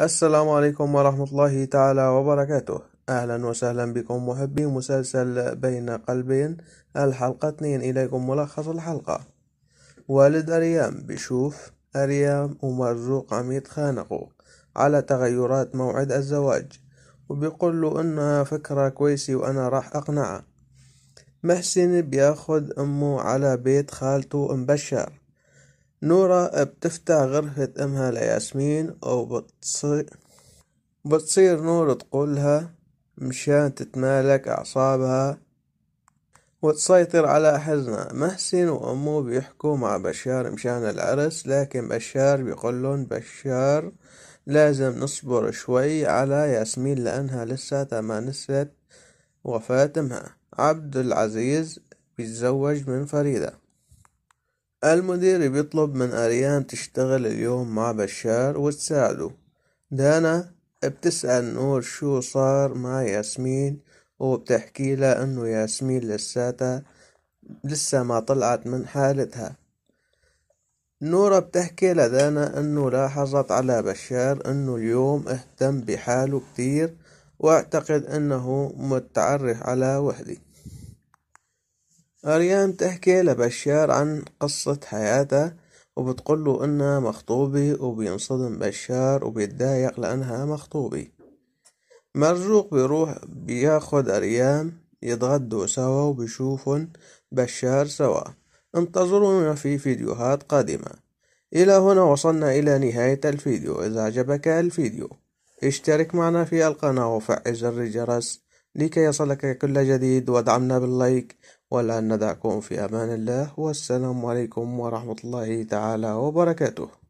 السلام عليكم ورحمة الله تعالى وبركاته أهلا وسهلا بكم محبي مسلسل بين قلبين الحلقة 2 إليكم ملخص الحلقة والد أريام بيشوف أريام ومرزوق عم يتخانقوا على تغيرات موعد الزواج وبيقول له إنها فكرة كويسة وأنا راح أقنعه محسن بياخد أمه على بيت خالته أم بشار نورا بتفتح غرفة أمها لياسمين أو بتصير نورا تقولها مشان تتمالك أعصابها وتسيطر على حزنها محسن وأمه بيحكوا مع بشار مشان العرس لكن بشار بيقولون بشار لازم نصبر شوي على ياسمين لأنها لساتها ما نسيت وفاة أمها عبد العزيز بيتزوج من فريدة المدير بيطلب من أريان تشتغل اليوم مع بشار وتساعده دانا بتسأل نور شو صار مع ياسمين وبتحكي لها انه ياسمين لساتها لسه ما طلعت من حالتها نورة بتحكي لدانا انه لاحظت على بشار انه اليوم اهتم بحاله كتير واعتقد انه متعرف على وحده أريان تحكي لبشار عن قصة حياتها وبتقول له إنها مخطوبة وبينصدم بشار وبيتضايق لأنها مخطوبة مرزوق بيروح بياخد أريان يتغدوا سوا وبيشوفن بشار سوا انتظرونا في فيديوهات قادمة إلى هنا وصلنا إلى نهاية الفيديو إذا عجبك الفيديو اشترك معنا في القناة وفعل زر الجرس لكي يصلك كل جديد وادعمنا باللايك والآن ندعكم في أمان الله والسلام عليكم ورحمة الله تعالى وبركاته